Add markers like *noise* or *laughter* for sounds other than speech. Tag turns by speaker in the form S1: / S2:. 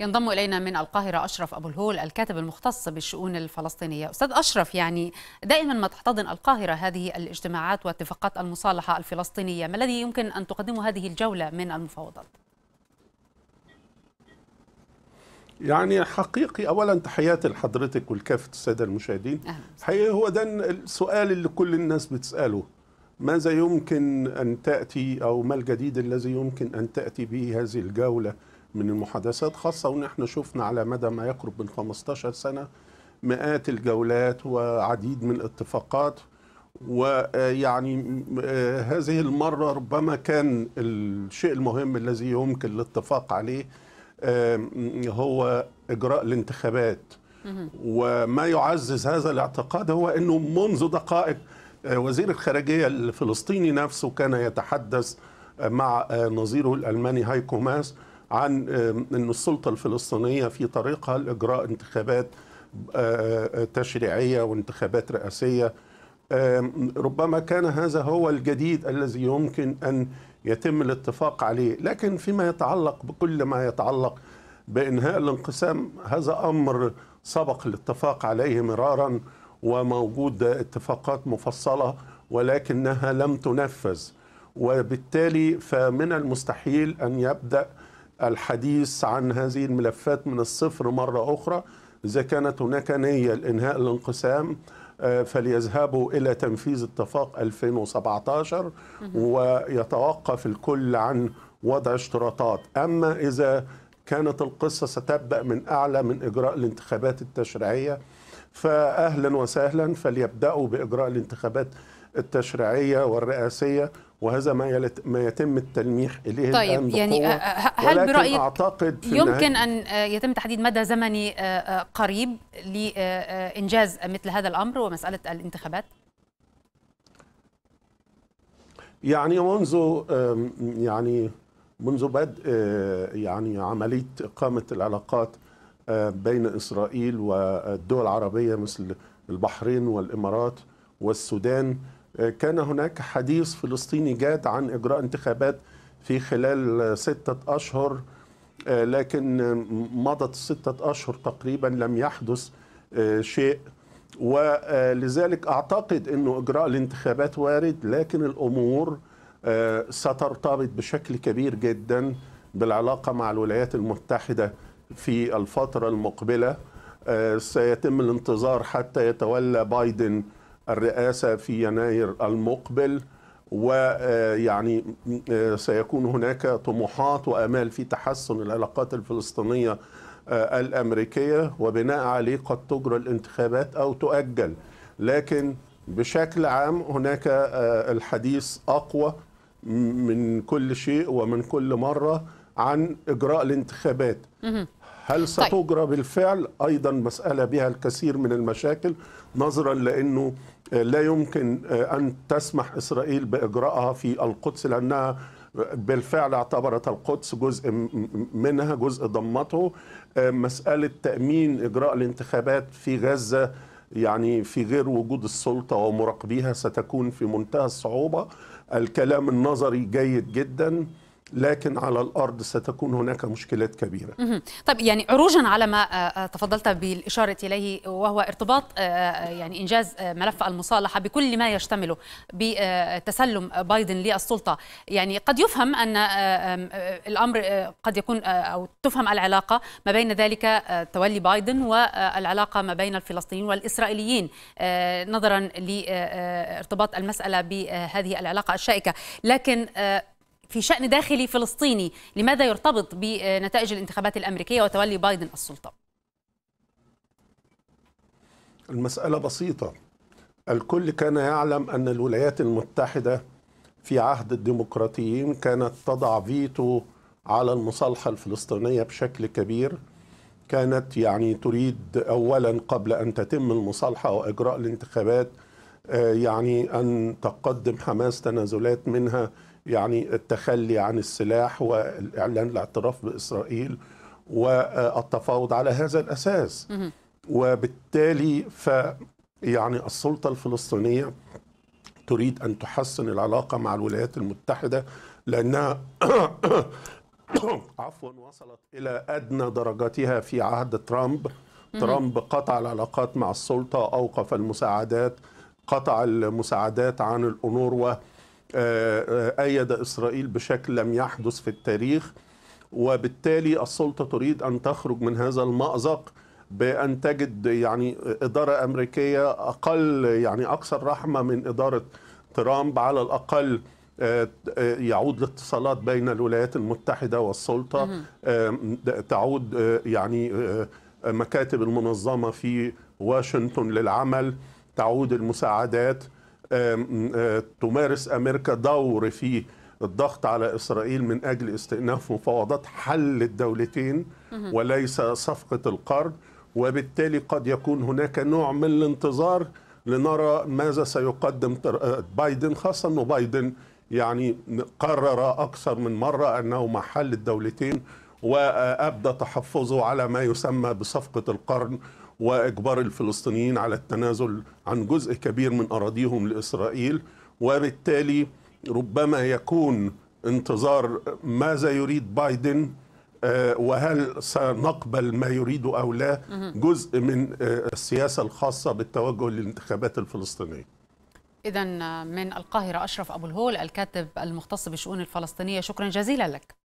S1: ينضم الينا من القاهره اشرف ابو الهول الكاتب المختص بالشؤون الفلسطينيه استاذ اشرف يعني دائما ما تحتضن القاهره هذه الاجتماعات واتفاقات المصالحه الفلسطينيه ما الذي يمكن ان تقدمه هذه الجوله من المفاوضات
S2: يعني حقيقي اولا تحياتي لحضرتك ولكافه الساده المشاهدين حقيقي هو ده السؤال اللي كل الناس بتساله ماذا يمكن ان تاتي او ما الجديد الذي يمكن ان تاتي به هذه الجوله من المحادثات خاصة وإن احنا شفنا على مدى ما يقرب من 15 سنة مئات الجولات وعديد من الاتفاقات ويعني هذه المرة ربما كان الشيء المهم الذي يمكن الاتفاق عليه هو إجراء الانتخابات وما يعزز هذا الاعتقاد هو أنه منذ دقائق آه، وزير الخارجية الفلسطيني نفسه كان يتحدث آه، مع آه، نظيره الألماني هايكو ماس عن آه، أن السلطة الفلسطينية في طريقها لإجراء انتخابات آه، آه، تشريعية وانتخابات رئاسية ربما كان هذا هو الجديد الذي يمكن أن يتم الاتفاق عليه لكن فيما يتعلق بكل ما يتعلق بإنهاء الانقسام هذا أمر سبق الاتفاق عليه مرارا وموجود اتفاقات مفصلة ولكنها لم تنفذ وبالتالي فمن المستحيل أن يبدأ الحديث عن هذه الملفات من الصفر مرة أخرى إذا كانت هناك نية لإنهاء الانقسام آه، فليذهبوا إلى تنفيذ اتفاق 2017 ويتوقف الكل عن وضع اشتراطات أما إذا كانت القصة ستبدأ من أعلى من إجراء الانتخابات التشريعية فأهلا وسهلا فليبدأوا بإجراء الانتخابات التشريعية والرئاسية وهذا ما ما يتم التلميح اليه طيب الان يعني آه، آه، هل برايك أعتقد في يمكن
S1: ان آه، يتم تحديد مدى زمني قريب لانجاز مثل هذا الامر ومساله الانتخابات
S2: يعني منذ يعني منذ بدء يعني عمليه اقامه العلاقات بين اسرائيل والدول العربيه مثل البحرين والامارات والسودان كان هناك حديث فلسطيني جاد عن إجراء انتخابات في خلال ستة أشهر لكن مضت الستة أشهر تقريبا لم يحدث آه، شيء ولذلك أعتقد أنه إجراء الانتخابات وارد لكن الأمور آه، سترتبط بشكل كبير جدا بالعلاقة مع الولايات المتحدة في الفترة المقبلة آه، سيتم الانتظار حتى يتولى بايدن الرئاسة في يناير المقبل ويعني آه، آه، سيكون هناك طموحات وامال في تحسن العلاقات الفلسطينيه آه، الامريكيه وبناء عليه قد تجرى الانتخابات او تؤجل لكن بشكل عام هناك الحديث اقوى من كل شيء ومن كل مره عن اجراء الانتخابات هل طيب. ستجرى طيب. بالفعل ايضا مساله بها الكثير من المشاكل نظرا لانه لا يمكن ان تسمح اسرائيل باجرائها في القدس لانها بالفعل اعتبرت القدس جزء منها جزء ضمته مساله تامين اجراء الانتخابات في غزه يعني في غير وجود السلطه ومراقبيها ستكون في منتهى الصعوبه الكلام النظري جيد جدا لكن على الارض ستكون هناك مشكلات كبيره.
S1: طيب يعني عروجا على ما آه، آه، تفضلت بالاشاره اليه وهو ارتباط آه، يعني انجاز ملف المصالحه بكل ما يشتمله بتسلم بايدن للسلطه، يعني قد يفهم ان الامر قد يكون او تفهم العلاقه ما بين ذلك تولي بايدن والعلاقه ما بين الفلسطينيين والاسرائيليين نظرا لارتباط المساله بهذه العلاقه الشائكه، لكن في شأن داخلي فلسطيني لماذا يرتبط بنتائج الانتخابات الأمريكية وتولي بايدن السلطة؟
S2: المسألة بسيطة الكل كان يعلم أن الولايات المتحدة في عهد الديمقراطيين كانت تضع فيتو على المصالحة الفلسطينية بشكل كبير كانت يعني تريد أولا قبل أن تتم المصالحة وإجراء الانتخابات آه، يعني أن تقدم حماس تنازلات منها يعني التخلي عن السلاح والاعلان الاعتراف باسرائيل والتفاوض على هذا الاساس وبالتالي ف يعني السلطه الفلسطينيه تريد ان تحسن العلاقه مع الولايات المتحده لانها *coughs* عفوا وصلت الى ادنى درجاتها في عهد ترامب ترامب قطع العلاقات مع السلطه اوقف المساعدات قطع المساعدات عن الانوروا آه، آه، أيد إسرائيل بشكل لم يحدث في التاريخ وبالتالي السلطة تريد أن تخرج من هذا المأزق بأن تجد يعني إدارة أمريكية أقل يعني أكثر رحمة من إدارة ترامب على الأقل آه، يعود الاتصالات بين الولايات المتحدة والسلطة تعود يعني مكاتب المنظمة في واشنطن للعمل تعود المساعدات آه، تمارس امريكا دور في الضغط على اسرائيل من اجل استئناف مفاوضات حل الدولتين وليس صفقه القرن وبالتالي قد يكون هناك نوع من الانتظار لنرى ماذا سيقدم آه، بايدن خاصه انه بايدن يعني قرر اكثر من مره انه مع حل الدولتين وابدى تحفظه على ما يسمى بصفقه القرن واجبار الفلسطينيين على التنازل عن جزء كبير من اراضيهم لاسرائيل وبالتالي ربما يكون انتظار ماذا يريد بايدن آه، وهل سنقبل ما يريده او لا جزء من آه، السياسه الخاصه بالتوجه للانتخابات الفلسطينيه
S1: إذا آه، من القاهرة أشرف أبو الهول الكاتب المختص بالشؤون الفلسطينية شكرا جزيلا لك